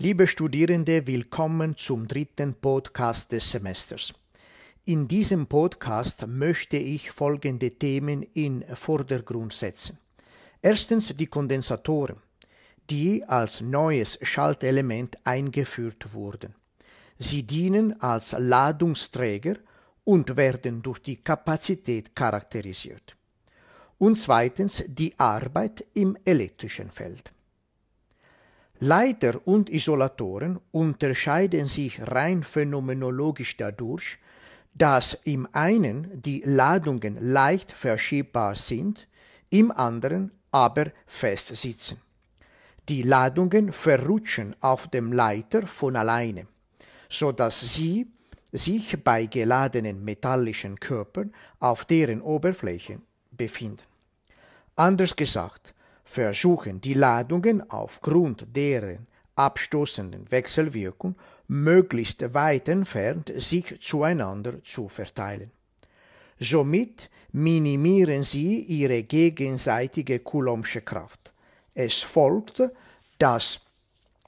Liebe Studierende, willkommen zum dritten Podcast des Semesters. In diesem Podcast möchte ich folgende Themen in Vordergrund setzen. Erstens die Kondensatoren, die als neues Schaltelement eingeführt wurden. Sie dienen als Ladungsträger und werden durch die Kapazität charakterisiert. Und zweitens die Arbeit im elektrischen Feld. Leiter und Isolatoren unterscheiden sich rein phänomenologisch dadurch, dass im einen die Ladungen leicht verschiebbar sind, im anderen aber fest sitzen. Die Ladungen verrutschen auf dem Leiter von alleine, so dass sie sich bei geladenen metallischen Körpern auf deren Oberfläche befinden. Anders gesagt, versuchen die Ladungen aufgrund deren abstoßenden Wechselwirkung möglichst weit entfernt sich zueinander zu verteilen. Somit minimieren sie ihre gegenseitige Coulombsche Kraft. Es folgt, dass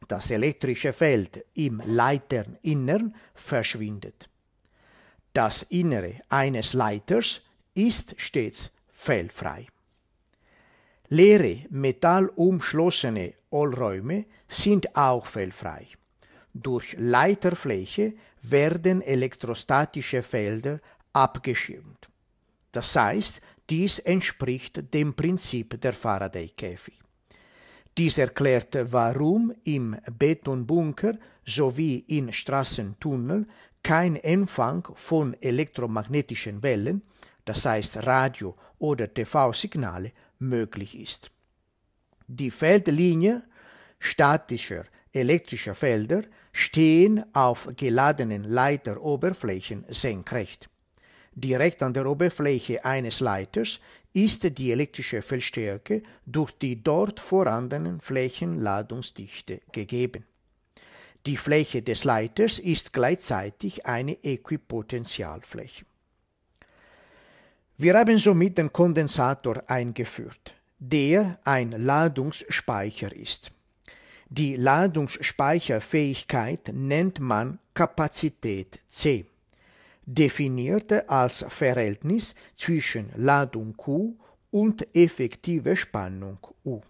das elektrische Feld im Leiterninnern verschwindet. Das Innere eines Leiters ist stets fehlfrei. Leere, metallumschlossene Hohlräume sind auch fellfrei. Durch Leiterfläche werden elektrostatische Felder abgeschirmt. Das heißt, dies entspricht dem Prinzip der Faraday-Käfig. Dies erklärt, warum im Betonbunker sowie in Straßentunnel kein Empfang von elektromagnetischen Wellen, das heißt Radio- oder TV-Signale, möglich ist. Die Feldlinie statischer elektrischer Felder stehen auf geladenen Leiteroberflächen senkrecht. Direkt an der Oberfläche eines Leiters ist die elektrische Feldstärke durch die dort vorhandenen Flächenladungsdichte gegeben. Die Fläche des Leiters ist gleichzeitig eine Äquipotentialfläche. Wir haben somit den Kondensator eingeführt, der ein Ladungsspeicher ist. Die Ladungsspeicherfähigkeit nennt man Kapazität C, definierte als Verhältnis zwischen Ladung Q und effektive Spannung U.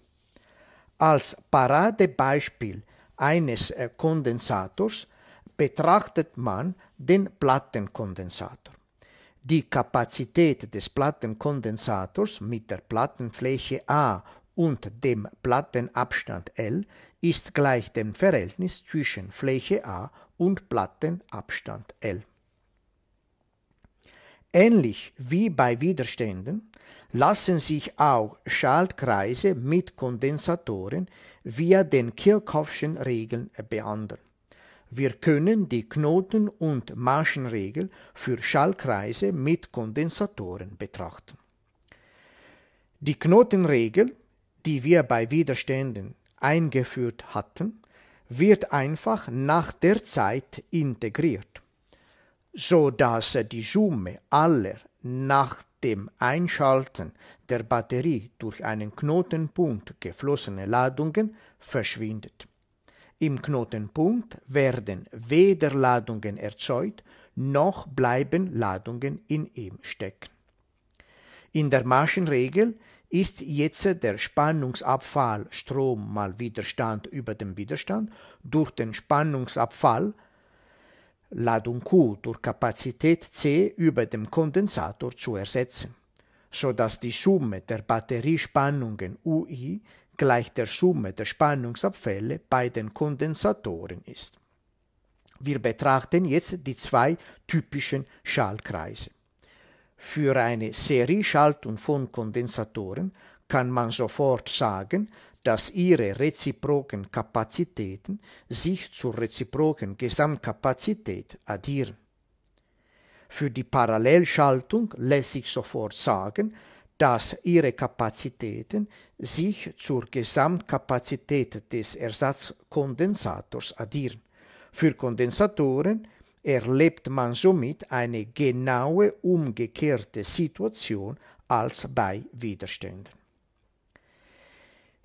Als Paradebeispiel eines äh, Kondensators betrachtet man den Plattenkondensator die Kapazität des Plattenkondensators mit der Plattenfläche A und dem Plattenabstand L ist gleich dem Verhältnis zwischen Fläche A und Plattenabstand L. Ähnlich wie bei Widerständen lassen sich auch Schaltkreise mit Kondensatoren via den Kirchhoffschen Regeln behandeln. Wir können die Knoten- und Maschenregel für Schallkreise mit Kondensatoren betrachten. Die Knotenregel, die wir bei Widerständen eingeführt hatten, wird einfach nach der Zeit integriert, so dass die Summe aller nach dem Einschalten der Batterie durch einen Knotenpunkt geflossene Ladungen verschwindet. Im Knotenpunkt werden weder Ladungen erzeugt, noch bleiben Ladungen in ihm stecken. In der Maschenregel ist jetzt der Spannungsabfall Strom mal Widerstand über dem Widerstand durch den Spannungsabfall Ladung Q durch Kapazität C über dem Kondensator zu ersetzen, sodass die Summe der Batteriespannungen UI gleich der Summe der Spannungsabfälle bei den Kondensatoren ist. Wir betrachten jetzt die zwei typischen Schaltkreise. Für eine Serieschaltung von Kondensatoren kann man sofort sagen, dass ihre reziproken Kapazitäten sich zur reziproken Gesamtkapazität addieren. Für die Parallelschaltung lässt sich sofort sagen, dass ihre Kapazitäten sich zur Gesamtkapazität des Ersatzkondensators addieren. Für Kondensatoren erlebt man somit eine genaue umgekehrte Situation als bei Widerständen.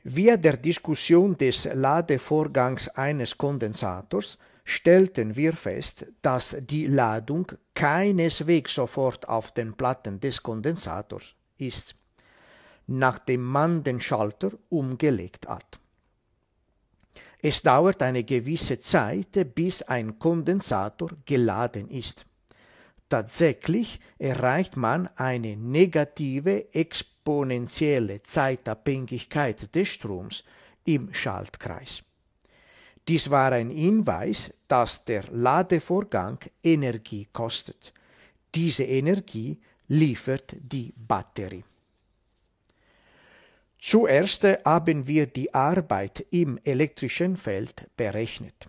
Via der Diskussion des Ladevorgangs eines Kondensators stellten wir fest, dass die Ladung keineswegs sofort auf den Platten des Kondensators ist, nachdem man den Schalter umgelegt hat. Es dauert eine gewisse Zeit, bis ein Kondensator geladen ist. Tatsächlich erreicht man eine negative exponentielle Zeitabhängigkeit des Stroms im Schaltkreis. Dies war ein Hinweis, dass der Ladevorgang Energie kostet. Diese Energie liefert die Batterie. Zuerst haben wir die Arbeit im elektrischen Feld berechnet.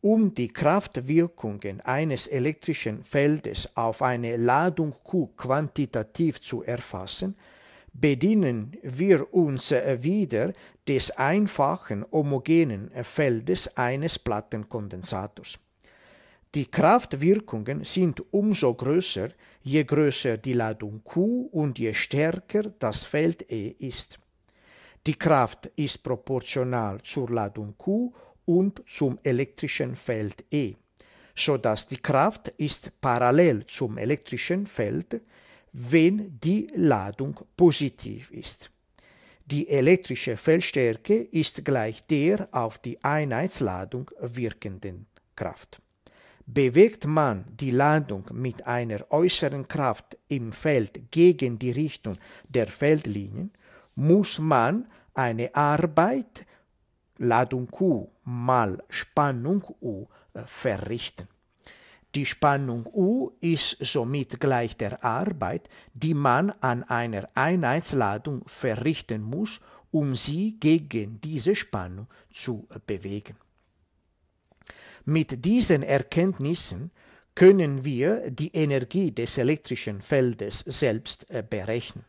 Um die Kraftwirkungen eines elektrischen Feldes auf eine Ladung Q quantitativ zu erfassen, bedienen wir uns wieder des einfachen homogenen Feldes eines Plattenkondensators. Die Kraftwirkungen sind umso größer, je größer die Ladung Q und je stärker das Feld E ist. Die Kraft ist proportional zur Ladung Q und zum elektrischen Feld E, sodass die Kraft ist parallel zum elektrischen Feld, wenn die Ladung positiv ist. Die elektrische Feldstärke ist gleich der auf die Einheitsladung wirkenden Kraft. Bewegt man die Ladung mit einer äußeren Kraft im Feld gegen die Richtung der Feldlinien, muss man eine Arbeit Ladung Q mal Spannung U äh, verrichten. Die Spannung U ist somit gleich der Arbeit, die man an einer Einheitsladung verrichten muss, um sie gegen diese Spannung zu bewegen. Mit diesen Erkenntnissen können wir die Energie des elektrischen Feldes selbst äh, berechnen.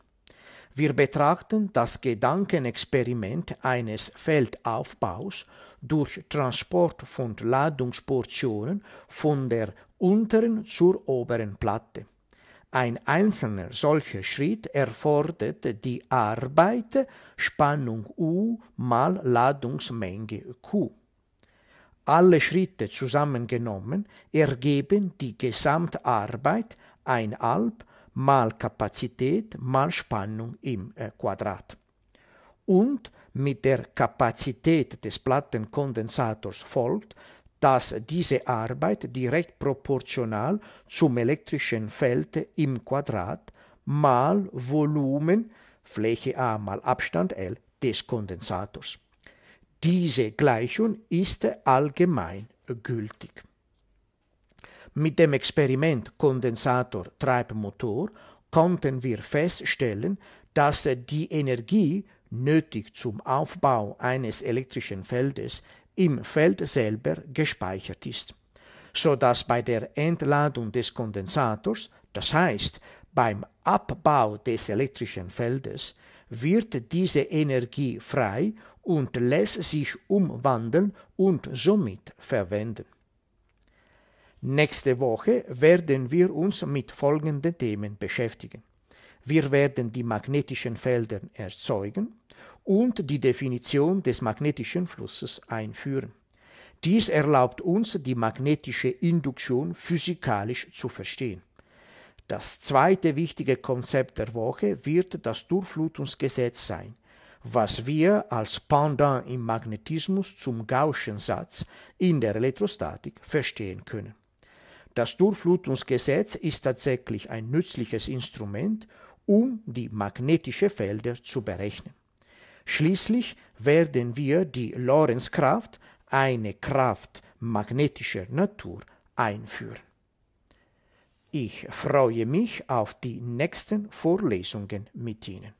Wir betrachten das Gedankenexperiment eines Feldaufbaus durch Transport von Ladungsportionen von der unteren zur oberen Platte. Ein einzelner solcher Schritt erfordert die Arbeit Spannung U mal Ladungsmenge Q. Alle Schritte zusammengenommen ergeben die Gesamtarbeit ein Alb mal Kapazität mal Spannung im äh, Quadrat. Und mit der Kapazität des Plattenkondensators folgt, dass diese Arbeit direkt proportional zum elektrischen Feld im Quadrat mal Volumen Fläche A mal Abstand L des Kondensators. Diese Gleichung ist allgemein gültig. Mit dem Experiment Kondensator-Treibmotor konnten wir feststellen, dass die Energie nötig zum Aufbau eines elektrischen Feldes im Feld selber gespeichert ist, sodass bei der Entladung des Kondensators, das heißt beim Abbau des elektrischen Feldes, wird diese Energie frei und lässt sich umwandeln und somit verwenden. Nächste Woche werden wir uns mit folgenden Themen beschäftigen. Wir werden die magnetischen Felder erzeugen und die Definition des magnetischen Flusses einführen. Dies erlaubt uns, die magnetische Induktion physikalisch zu verstehen. Das zweite wichtige Konzept der Woche wird das Durchflutungsgesetz sein – was wir als Pendant im Magnetismus zum Gausschen Satz in der Elektrostatik verstehen können. Das Durchflutungsgesetz ist tatsächlich ein nützliches Instrument, um die magnetischen Felder zu berechnen. Schließlich werden wir die Lorentzkraft, eine Kraft magnetischer Natur, einführen. Ich freue mich auf die nächsten Vorlesungen mit Ihnen.